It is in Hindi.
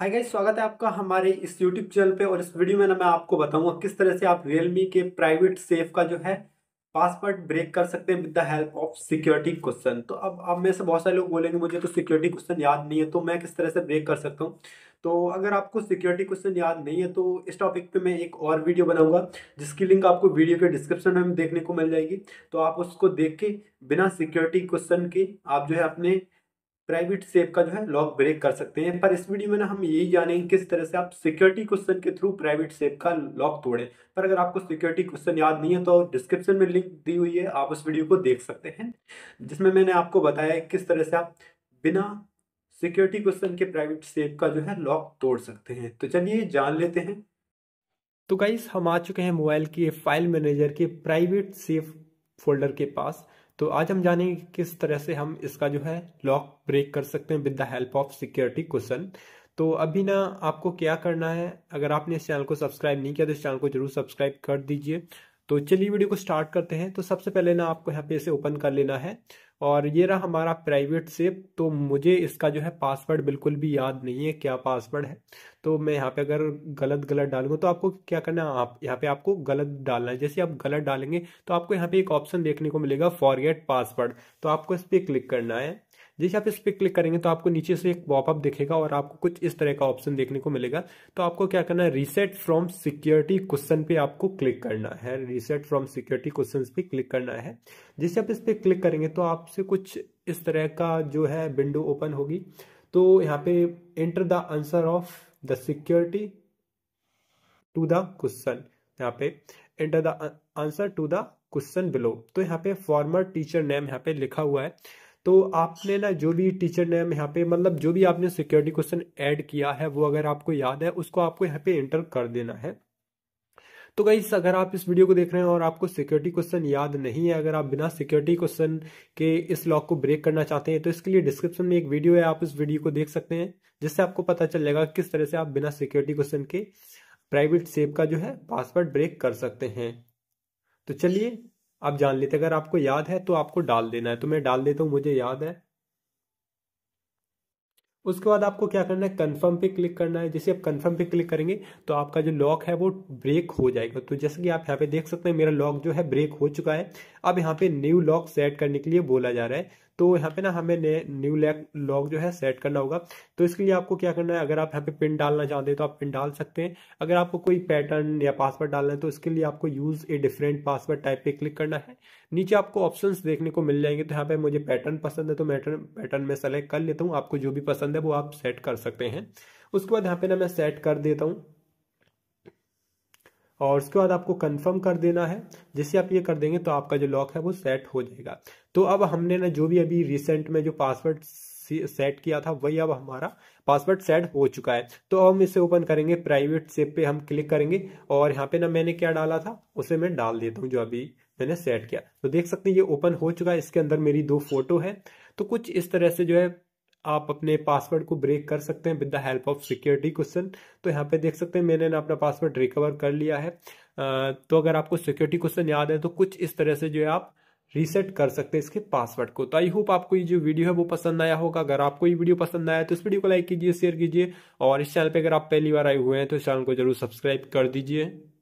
हाय गाइस स्वागत है आपका हमारे इस यूट्यूब चैनल पे और इस वीडियो में ना मैं आपको बताऊंगा किस तरह से आप रियलमी के प्राइवेट सेफ का जो है पासवर्ड ब्रेक कर सकते हैं with the help of security question तो अब आप में से बहुत सारे लोग बोलेंगे मुझे तो सिक्योरिटी क्वेश्चन याद नहीं है तो मैं किस तरह से ब्रेक कर सकता हूँ तो अगर आपको सिक्योरिटी क्वेश्चन याद नहीं है तो इस टॉपिक पे मैं एक और वीडियो बनाऊंगा जिसकी लिंक आपको वीडियो के डिस्क्रिप्शन में देखने को मिल जाएगी तो आप उसको देख के बिना सिक्योरिटी क्वेश्चन के आप जो है अपने प्राइवेट सेफ का जो है लॉक ब्रेक कर सकते हैं पर इस वीडियो में ना हम यही जानेंगे किस तरह से आप सिक्योरिटी क्वेश्चन के थ्रू प्राइवेट सेफ का लॉक तोड़े पर अगर आपको सिक्योरिटी क्वेश्चन याद नहीं है तो डिस्क्रिप्शन में लिंक दी हुई है आप उस वीडियो को देख सकते हैं जिसमें मैंने आपको बताया किस तरह से आप बिना सिक्योरिटी क्वेश्चन के प्राइवेट सेफ का जो है लॉक तोड़ सकते हैं तो चलिए जान लेते हैं तो गाइस हम आ चुके हैं मोबाइल के फाइल मैनेजर के प्राइवेट सेफ फोल्डर के पास तो आज हम जानेंगे कि किस तरह से हम इसका जो है लॉक ब्रेक कर सकते हैं with the help of security question तो अभी ना आपको क्या करना है अगर आपने इस चैनल को सब्सक्राइब नहीं किया तो इस चैनल को जरूर सब्सक्राइब कर दीजिए तो चलिए वीडियो को स्टार्ट करते हैं तो सबसे पहले ना आपको यहाँ पे इसे ओपन कर लेना है और ये रहा हमारा प्राइवेट सेप तो मुझे इसका जो है पासवर्ड बिल्कुल भी याद नहीं है क्या पासवर्ड है तो मैं यहाँ पे अगर गलत गलत डालूंगा तो आपको क्या करना है आप यहाँ पे आपको गलत डालना है जैसे आप गलत डालेंगे तो आपको यहाँ पे एक ऑप्शन देखने को मिलेगा फॉरगेट पासवर्ड तो आपको इस पर क्लिक करना है जैसे आप इस पर क्लिक करेंगे तो आपको नीचे से एक पॉपअप दिखेगा और आपको कुछ इस तरह का ऑप्शन देखने को मिलेगा तो आपको क्या करना है रीसेट फ्रॉम सिक्योरिटी क्वेश्चन पे आपको क्लिक करना है रीसेट फ्रॉम सिक्योरिटी क्वेश्चन पे क्लिक करना है जैसे आप इस पर क्लिक करेंगे तो आप आपसे कुछ इस तरह का जो है विंडो ओपन होगी तो यहाँ पे enter the answer of the security to the question यहाँ पे enter the answer to the question below तो यहाँ पे फॉर्मर टीचर नेम यहाँ पे लिखा हुआ है तो आपने ना जो भी टीचर नेम यहाँ पे मतलब जो भी आपने सिक्योरिटी क्वेश्चन ऐड किया है वो अगर आपको याद है उसको आपको यहाँ पे एंटर कर देना है तो गाइस अगर आप इस वीडियो को देख रहे हैं और आपको सिक्योरिटी क्वेश्चन याद नहीं है अगर आप बिना सिक्योरिटी क्वेश्चन के इस लॉक को ब्रेक करना चाहते हैं तो इसके लिए डिस्क्रिप्शन में एक वीडियो है आप इस वीडियो को देख सकते हैं जिससे आपको पता चलेगा किस तरह से आप बिना सिक्योरिटी क्वेश्चन के प्राइवेट सेफ का जो है पासवर्ड ब्रेक कर सकते हैं तो चलिए आप जान लेते अगर आपको याद है तो आपको डाल देना है तो मैं डाल देता हूँ मुझे याद है उसके बाद आपको क्या करना है कन्फर्म पे क्लिक करना है जैसे आप कन्फर्म पे क्लिक करेंगे तो आपका जो लॉक है वो ब्रेक हो जाएगा तो जैसे कि आप यहाँ पे देख सकते हैं मेरा लॉक जो है ब्रेक हो चुका है अब यहाँ पे न्यू लॉक सेट करने के लिए बोला जा रहा है तो यहाँ पे ना हमें न्यू लैग लॉग जो है सेट करना होगा तो इसके लिए आपको क्या करना है अगर आप यहाँ पे पिन डालना चाहते हैं तो आप पिन डाल सकते हैं अगर आपको कोई पैटर्न या पासवर्ड डालना है तो इसके लिए आपको use a different password type पे क्लिक करना है नीचे आपको ऑप्शन देखने को मिल जाएंगे तो यहाँ पे मुझे पैटर्न पसंद है तो मैटर्न पैटर्न में सेलेक्ट कर लेता हूँ आपको जो भी पसंद है वो आप सेट कर सकते हैं उसके बाद यहाँ पे ना मैं सेट कर देता हूँ और उसके बाद आपको कंफर्म कर देना है जैसे आप ये कर देंगे तो आपका जो लॉक है वो सेट हो जाएगा तो अब हमने ना जो भी अभी रिसेंट में जो पासवर्ड सेट किया था वही अब हमारा पासवर्ड सेट हो चुका है तो अब हम इसे ओपन करेंगे प्राइवेट सेप पे हम क्लिक करेंगे और यहाँ पे ना मैंने क्या डाला था उसे मैं डाल देता हूँ जो अभी मैंने सेट किया तो देख सकते हैं ये ओपन हो चुका है इसके अंदर मेरी दो फोटो है तो कुछ इस तरह से जो है आप अपने पासवर्ड को ब्रेक कर सकते हैं with the help of security question तो यहाँ पे देख सकते हैं मैंने अपना पासवर्ड रिकवर कर लिया है तो अगर आपको सिक्योरिटी क्वेश्चन याद है तो कुछ इस तरह से जो है आप रीसेट कर सकते हैं इसके पासवर्ड को तो आई होप आपको ये जो वीडियो है वो पसंद आया होगा अगर आपको ये वीडियो पसंद आया तो इस वीडियो को लाइक कीजिए शेयर कीजिए और इस चैनल पे अगर आप पहली बार आए हुए हैं तो इस चैनल को जरूर सब्सक्राइब कर दीजिए